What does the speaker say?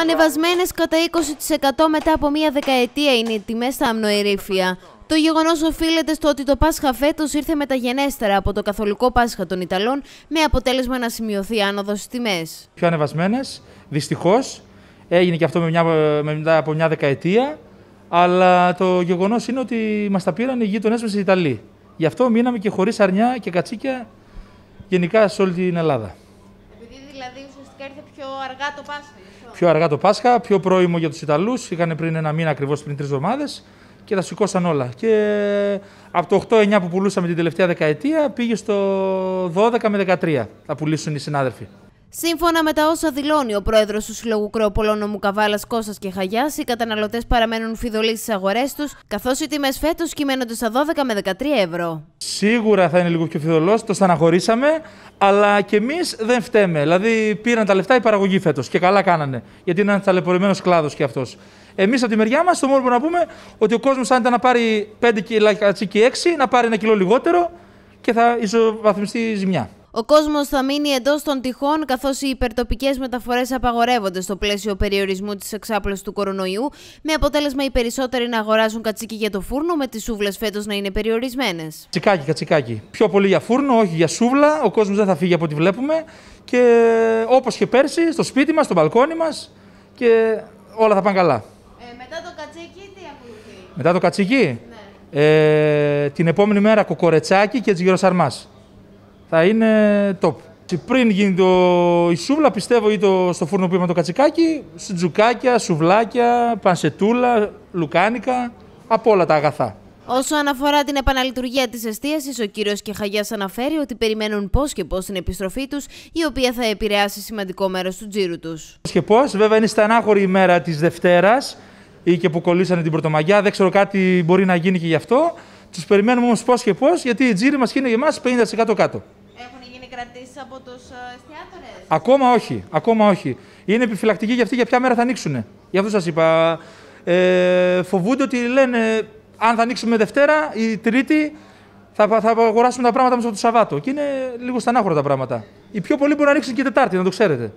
Ανεβασμένες κατά 20% μετά από μία δεκαετία είναι οι τιμές στα αμνοερήφια. Το γεγονός οφείλεται στο ότι το Πάσχα φέτος ήρθε μεταγενέστερα από το καθολικό Πάσχα των Ιταλών, με αποτέλεσμα να σημειωθεί άνοδος στις τιμές. Πιο ανεβασμένες, δυστυχώς. Έγινε και αυτό με μια, μετά από μια δεκαετία. Αλλά το γεγονός είναι ότι μας τα πήραν οι γείτονές μας οι Ιταλοί. Γι' αυτό μείναμε και χωρίς αρνιά και κατσίκια γενικά σε όλη την Ελλάδα. Και ήρθε πιο αργά το Πάσχα. Πιο αργά το Πάσχα, πιο πρώιμο για τους Ιταλούς. Είχαν πριν ένα μήνα ακριβώς, πριν τρεις εβδομάδες και τα σηκώσαν όλα. Και ε, από το 8-9 που πουλούσαμε την τελευταία δεκαετία πήγε στο 12 με 13 θα πουλήσουν οι συνάδελφοι. Σύμφωνα με τα όσα δηλώνει ο πρόεδρος του Συλλόγου Κρεοπολών Νομού Καβάλα Κώστας και Χαγιάς, οι καταναλωτές παραμένουν φιδωλοί στις αγορές τους, καθώς οι τιμές φέτος κυμαίνονται στα 12 με 13 ευρώ. Σίγουρα θα είναι λίγο πιο φιδωλός, το στεναχωρήσαμε, αλλά και εμείς δεν φταίμε. Δηλαδή πήραν τα λεφτά η παραγωγή φέτος και καλά κάνανε, γιατί είναι ένας ταλαιπωρημένος κλάδος κι αυτός. Εμείς από τη μεριά μας, το μόνο που να πούμε ότι ο κόσμος, αν ήταν να πάρει 5 κιλά και 6, να πάρει ένα κιλό λιγότερο και θα ισοβαθμιστεί η ζημιά. Ο κόσμος θα μείνει εντός των τυχών, καθώς οι υπερτοπικές μεταφορές απαγορεύονται στο πλαίσιο περιορισμού της εξάπλωσης του κορονοϊού, με αποτέλεσμα οι περισσότεροι να αγοράζουν κατσίκι για το φούρνο, με τις σούβλες φέτος να είναι περιορισμένες. Κατσικάκι, κατσικάκι. Πιο πολύ για φούρνο, όχι για σούβλα. Ο κόσμος δεν θα φύγει από ό,τι βλέπουμε. Και όπως και πέρσι, στο σπίτι μας, στο μπαλκόνι μας και όλα θα πάνε καλά. Ε, μετά το κατσίκι, τι ακολουθεί. Μετά το κατσίκι. Ναι. Ε, την επόμενη μέρα κοκορετσάκι και τζιγεροσαρμά θα είναι top. Πριν γίνει το, η σούβλα, πιστεύω, ή το, στο φούρνο που το κατσικάκι, σιτζουκάκια, σουβλάκια, πανσετούλα, λουκάνικα, από όλα τα αγαθά. Όσο αναφορά την επαναλειτουργία της εστίασης, ο κύριος Κεχαγιάς αναφέρει ότι περιμένουν πώς και πώς την επιστροφή τους, η οποία θα επηρεάσει σημαντικό μέρος του τζίρου τους. Πώς και πώς, βέβαια είναι στενάχωρη η μέρα της Δευτέρας ή και που κολλήσανε την Πρωτομαγιά. Δεν ξέρω κάτι μπορεί να γίνει και γι' αυτό. Τους περιμένουμε όμως πώς και πώς, γιατί η τζίρη μα είναι για εμάς 50% κάτω από ε, Ακόμα όχι. Ακόμα όχι. Είναι επιφυλακτική για αυτή για ποια μέρα θα ανοίξουν. Γι' αυτό σας είπα. Ε, φοβούνται ότι λένε αν θα ανοίξουμε Δευτέρα ή Τρίτη θα, θα αγοράσουμε τα πράγματα μέσα από το Σαββάτο. Και είναι λίγο στανάχωρα τα πράγματα. Οι πιο πολλοί μπορεί να ανοίξουν και Τετάρτη, να το ξέρετε.